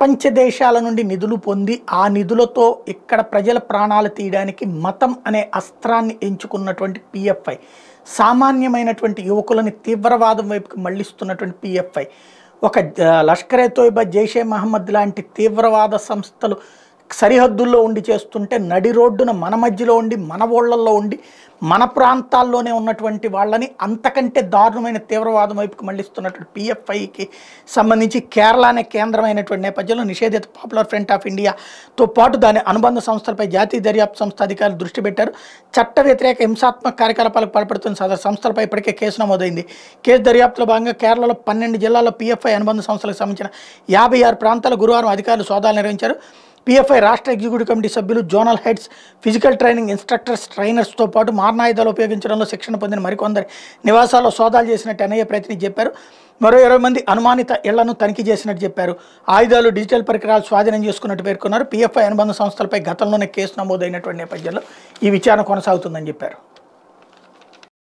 ప్రపంచ దేశాల నుండి నిధులు పొంది ఆ నిధులతో ఇక్కడ ప్రజల ప్రాణాలు తీయడానికి మతం అనే అస్త్రాన్ని ఎంచుకున్నటువంటి పిఎఫ్ఐ సామాన్యమైనటువంటి యువకులని తీవ్రవాదం వైపుకి మళ్లిస్తున్నటువంటి పిఎఫ్ఐ ఒక లష్కరే తోయిబా జైషే మహమ్మద్ లాంటి తీవ్రవాద సంస్థలు సరిహద్దుల్లో ఉండి చేస్తుంటే నడి రోడ్డున మన మధ్యలో ఉండి మన ఓళ్లల్లో ఉండి మన ప్రాంతాల్లోనే ఉన్నటువంటి వాళ్ళని అంతకంటే దారుణమైన తీవ్రవాదం వైపుకు మళ్ళిస్తున్నటువంటి పిఎఫ్ఐకి సంబంధించి కేరళ అనే కేంద్రమైనటువంటి నేపథ్యంలో నిషేధిత పాపులర్ ఫ్రంట్ ఆఫ్ ఇండియాతో పాటు దాని అనుబంధ సంస్థలపై జాతీయ దర్యాప్తు సంస్థ అధికారులు దృష్టి పెట్టారు చట్ట వ్యతిరేక హింసాత్మక కార్యకలాపాలకు పాల్పడుతున్న సదరు సంస్థలపై ఇప్పటికే కేసు నమోదైంది కేసు దర్యాప్తులో భాగంగా కేరళలో పన్నెండు జిల్లాల్లో పిఎఫ్ఐ అనుబంధ సంస్థలకు సంబంధించిన యాభై ఆరు ప్రాంతాల గురువారం అధికారులు సోదాలు నిర్వహించారు పిఎఫ్ఐ రాష్ట్ర ఎగ్జిక్యూటివ్ కమిటీ సభ్యులు zonal heads physical training instructors ట్రైనర్స్తో పాటు మారణాయుధాలు ఉపయోగించడంలో శిక్షణ పొందిన మరికొందరు నివాసాల్లో సోదాలు చేసినట్టు ఎన్ఐఏ ప్రతినిధి చెప్పారు మరో ఇరవై మంది అనుమానిత ఇళ్లను తనిఖీ చేసినట్టు చెప్పారు ఆయుధాలు డిజిటల్ పరికరాలు స్వాధీనం చేసుకున్నట్టు పేర్కొన్నారు పిఎఫ్ఐ అనుబంధ సంస్థలపై గతంలోనే కేసు నమోదైనటువంటి నేపథ్యంలో ఈ విచారణ కొనసాగుతుందని చెప్పారు